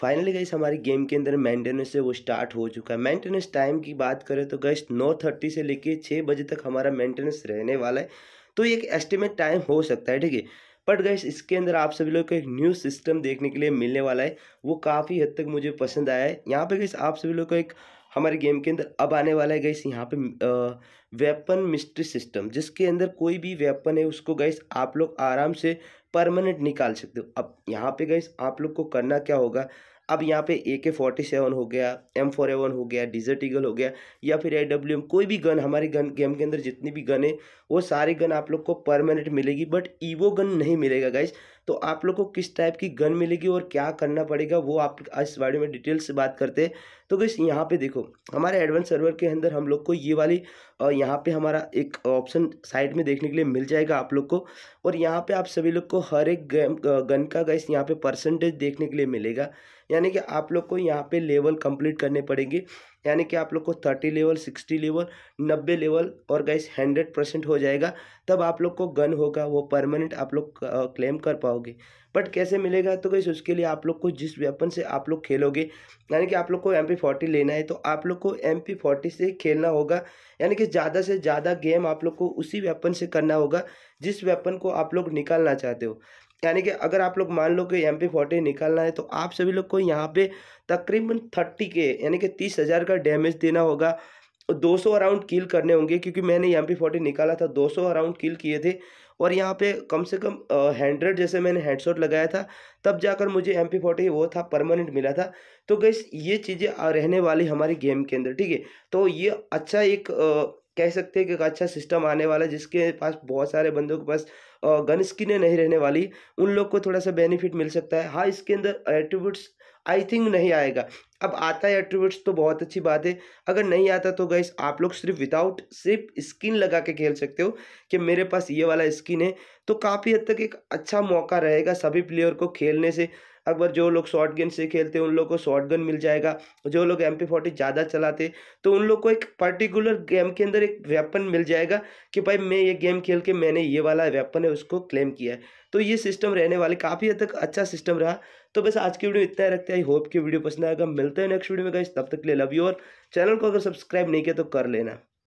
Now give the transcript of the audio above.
finally गई हमारी game के अंदर मेंटेनेंस है वो स्टार्ट हो चुका है मेंटेनेंस टाइम की बात करें तो गई नौ थर्टी से लेके छः बजे तक हमारा मेंटेनेंस रहने वाला है तो ये एक एस्टिमेट टाइम हो सकता है ठीक है बट गैस इसके अंदर आप सभी लोग को एक न्यू सिस्टम देखने के लिए मिलने वाला है वो काफ़ी हद तक मुझे पसंद आया है यहाँ पर गैस आप सभी लोग को एक हमारे गेम के अंदर अब आने वाला है गैस यहाँ पे वेपन मिस्ट्री सिस्टम जिसके अंदर कोई भी वेपन है उसको गैस आप लोग आराम से परमानेंट निकाल सकते हो अब यहाँ पे गई आप लोग को करना क्या होगा अब यहाँ पे ए के फोर्टी सेवन हो गया एम फोर एवन हो गया डिजर्ट ईगल हो गया या फिर ए डब्ल्यू एम कोई भी गन हमारे गन गेम के अंदर जितनी भी गन है वो सारी गन आप लोग को परमानेंट मिलेगी बट ईवो गन नहीं मिलेगा गाइज तो आप लोग को किस टाइप की गन मिलेगी और क्या करना पड़ेगा वो आप आज इस वीडियो में डिटेल से बात करते हैं तो गैस यहाँ पे देखो हमारे एडवांस सर्वर के अंदर हम लोग को ये वाली यहाँ पे हमारा एक ऑप्शन साइड में देखने के लिए मिल जाएगा आप लोग को और यहाँ पे आप सभी लोग को हर एक गन का गैस यहाँ पे परसेंटेज देखने के लिए मिलेगा यानी कि आप लोग को यहाँ पे लेवल कंप्लीट करने पड़ेंगे यानी कि आप लोग को थर्टी लेवल सिक्सटी लेवल नब्बे लेवल और गाइस हंड्रेड परसेंट हो जाएगा तब आप लोग को गन होगा वो परमानेंट आप लोग क्लेम कर पाओगे बट कैसे मिलेगा तो गई उसके लिए आप लोग को जिस वेपन से आप लोग खेलोगे यानी कि आप लोग को एम पी फोर्टी लेना है तो आप लोग को एम पी फोर्टी से खेलना होगा यानी कि ज़्यादा से ज़्यादा गेम आप लोग को उसी वेपन से करना होगा जिस वेपन को आप लोग निकालना चाहते हो यानी कि अगर आप लोग मान लो कि एम पी फोर्टी निकालना है तो आप सभी लोग को यहाँ पे तकरीबन थर्टी के यानी कि तीस हज़ार का डैमेज देना होगा दो सौ अराउंड किल करने होंगे क्योंकि मैंने एम पी फोर्टी निकाला था दो सौ अराउंड किल किए थे और यहाँ पे कम से कम हंड्रेड जैसे मैंने हेडशॉट लगाया था तब जाकर मुझे एम पी फोर्टी वो था परमानेंट मिला था तो गैस ये चीज़ें रहने वाली हमारी गेम के अंदर ठीक है तो ये अच्छा एक आ, कह सकते हैं कि एक अच्छा सिस्टम आने वाला है जिसके पास बहुत सारे बंदों के पास गन स्किनें नहीं रहने वाली उन लोग को थोड़ा सा बेनिफिट मिल सकता है हाँ इसके अंदर एट्रीब्यूट्स आई थिंक नहीं आएगा अब आता है एट्रीब्यूट्स तो बहुत अच्छी बात है अगर नहीं आता तो गैस आप लोग सिर्फ विदाउट सिर्फ स्किन लगा के खेल सकते हो कि मेरे पास ये वाला स्किन है तो काफ़ी हद तक एक अच्छा मौका रहेगा सभी प्लेयर को खेलने से अकबर जो लोग शॉर्ट गन से खेलते हैं उन लोग को शॉर्ट गन मिल जाएगा जो लोग एम पी ज़्यादा चलाते तो उन लोग को एक पर्टिकुलर गेम के अंदर एक वेपन मिल जाएगा कि भाई मैं ये गेम खेल के मैंने ये वाला वेपन है उसको क्लेम किया है तो ये सिस्टम रहने वाले काफ़ी हद तक अच्छा सिस्टम रहा तो बस आज की वीडियो इतना ही रखते हैं आई होप की वीडियो पसंद आएगा मिलते हैं नेक्स्ट वीडियो में गाइस तब तक के लिए लव यू और चैनल को अगर सब्सक्राइब नहीं किया तो कर लेना